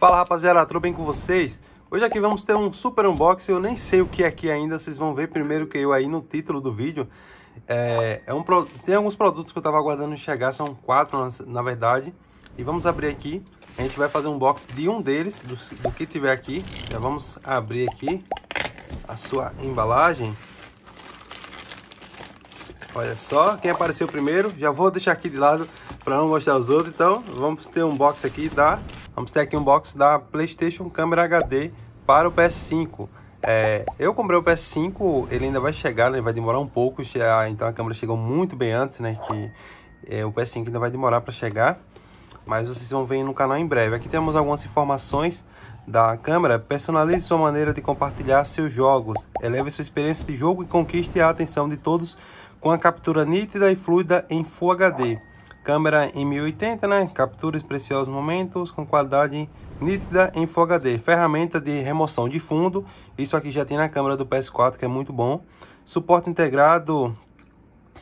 Fala rapaziada, tudo bem com vocês? Hoje aqui vamos ter um super unboxing, eu nem sei o que é aqui ainda, vocês vão ver primeiro que eu aí no título do vídeo. É, é um, tem alguns produtos que eu estava aguardando chegar, são quatro na, na, verdade. E vamos abrir aqui, a gente vai fazer um unboxing de um deles, do, do que tiver aqui. Já vamos abrir aqui a sua embalagem. Olha só quem apareceu primeiro, já vou deixar aqui de lado para um mostrar os outros. Então, vamos ter um box aqui da... Vamos ter aqui um box da PlayStation Câmera HD para o PS5. É, eu comprei o PS5, ele ainda vai chegar, né? vai demorar um pouco. Ah, então a câmera chegou muito bem antes, né? Que é, o PS5 ainda vai demorar para chegar. Mas vocês vão ver no canal em breve. Aqui temos algumas informações da câmera. Personalize sua maneira de compartilhar seus jogos. Eleve sua experiência de jogo e conquiste a atenção de todos com a captura nítida e fluida em Full HD. Câmera em 1080, né? Captura os preciosos momentos com qualidade nítida em Full HD. Ferramenta de remoção de fundo. Isso aqui já tem na câmera do PS4, que é muito bom. Suporte integrado,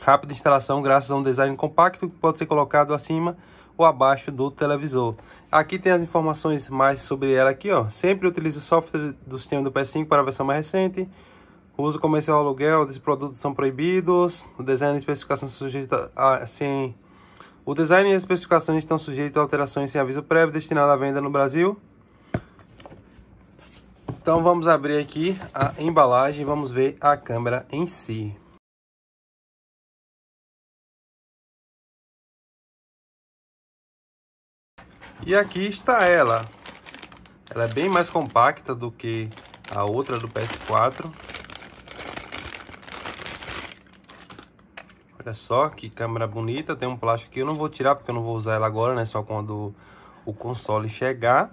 rápida instalação graças a um design compacto que pode ser colocado acima ou abaixo do televisor. Aqui tem as informações mais sobre ela aqui, ó. Sempre utilizo o software do sistema do PS5 para a versão mais recente. uso comercial aluguel desses produtos são proibidos. O design e especificação sujeita a sem o design e as especificações estão sujeitos a alterações sem aviso prévio destinado à venda no Brasil. Então vamos abrir aqui a embalagem e vamos ver a câmera em si. E aqui está ela. Ela é bem mais compacta do que a outra do PS4. Olha é só que câmera bonita, tem um plástico aqui eu não vou tirar porque eu não vou usar ela agora, né? Só quando o console chegar.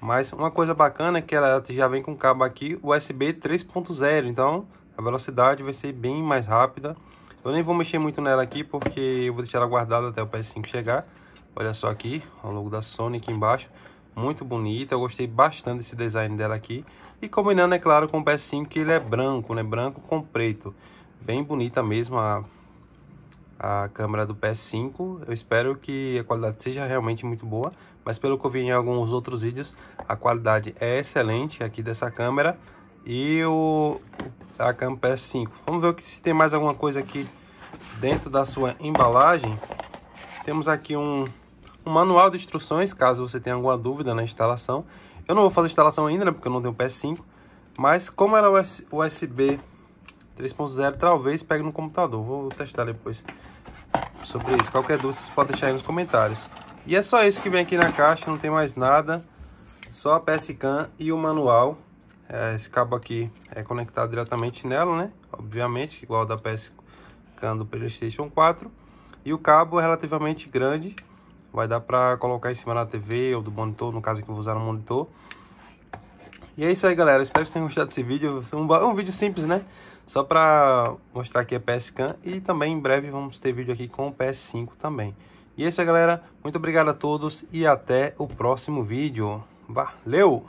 Mas uma coisa bacana é que ela já vem com cabo aqui USB 3.0, então a velocidade vai ser bem mais rápida. Eu nem vou mexer muito nela aqui porque eu vou deixar ela guardada até o PS5 chegar. Olha só aqui, o logo da Sony aqui embaixo. Muito bonita, eu gostei bastante desse design dela aqui. E combinando, é claro, com o PS5 que ele é branco, né? Branco com preto. Bem bonita mesmo a a câmera do PS5. Eu espero que a qualidade seja realmente muito boa, mas pelo que eu vi em alguns outros vídeos, a qualidade é excelente aqui dessa câmera e o a câmera PS5. Vamos ver o que se tem mais alguma coisa aqui dentro da sua embalagem. Temos aqui um, um manual de instruções, caso você tenha alguma dúvida na instalação. Eu não vou fazer instalação ainda, né, porque eu não tenho PS5, mas como ela é USB 3.0 talvez pegue no computador. Vou testar depois sobre isso. Qualquer dúvida vocês podem deixar aí nos comentários. E é só isso que vem aqui na caixa, não tem mais nada. Só a PS can e o manual. É, esse cabo aqui é conectado diretamente nela, né? Obviamente, igual da PS can do Playstation 4. E o cabo é relativamente grande. Vai dar para colocar em cima da TV ou do monitor, no caso que eu vou usar no monitor. E é isso aí, galera. Espero que tenham gostado desse vídeo. Um, um vídeo simples, né? Só para mostrar aqui a PS Can. E também em breve vamos ter vídeo aqui com o PS5 também. E é isso aí, galera. Muito obrigado a todos e até o próximo vídeo. Valeu!